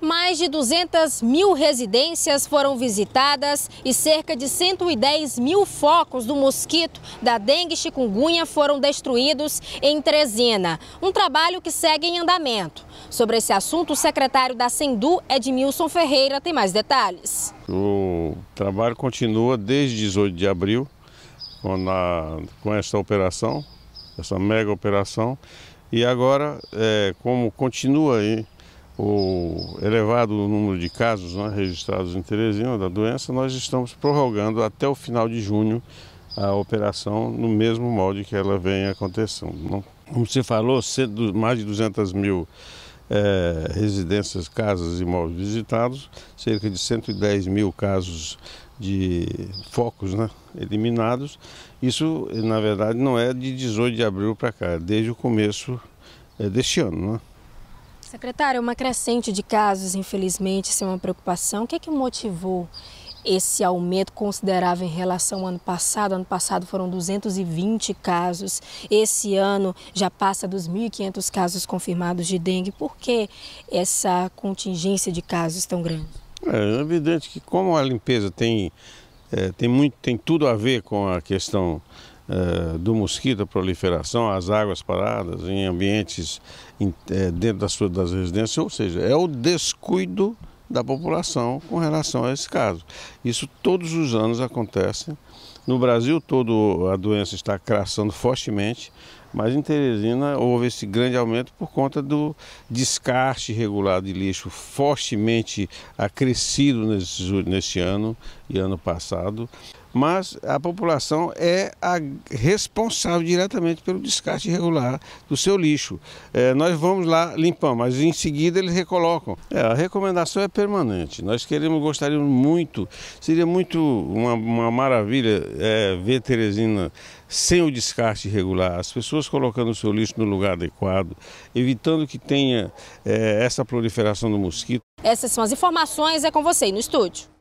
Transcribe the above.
mais de 200 mil residências foram visitadas e cerca de 110 mil focos do mosquito da dengue chikungunya foram destruídos em Trezena. Um trabalho que segue em andamento. Sobre esse assunto, o secretário da Sendu, Edmilson Ferreira, tem mais detalhes. O trabalho continua desde 18 de abril com, a, com esta operação, essa mega operação. E agora, é, como continua aí o elevado número de casos né, registrados em Teresina da doença, nós estamos prorrogando até o final de junho a operação no mesmo molde que ela vem acontecendo. Como você falou, mais de 200 mil é, residências, casas, imóveis visitados, cerca de 110 mil casos de focos né, eliminados. Isso, na verdade, não é de 18 de abril para cá, é desde o começo é, deste ano. Né? Secretário, uma crescente de casos, infelizmente, isso é uma preocupação. O que é que motivou esse aumento considerável em relação ao ano passado. Ano passado foram 220 casos, esse ano já passa dos 1.500 casos confirmados de dengue. Por que essa contingência de casos tão grande? É, é evidente que, como a limpeza tem é, tem, muito, tem tudo a ver com a questão é, do mosquito, a proliferação, as águas paradas em ambientes em, é, dentro das, suas, das residências, ou seja, é o descuido da população com relação a esse caso. Isso todos os anos acontece. No Brasil todo a doença está crescendo fortemente. Mas em Teresina houve esse grande aumento por conta do descarte regular de lixo fortemente acrescido nesse, nesse ano e ano passado. Mas a população é a responsável diretamente pelo descarte irregular do seu lixo. É, nós vamos lá limpar, mas em seguida eles recolocam. É, a recomendação é permanente. Nós queremos, gostaríamos muito, seria muito uma, uma maravilha é, ver Teresina sem o descarte irregular. As pessoas pessoas colocando o seu lixo no lugar adequado, evitando que tenha é, essa proliferação do mosquito. Essas são as informações, é com você no estúdio.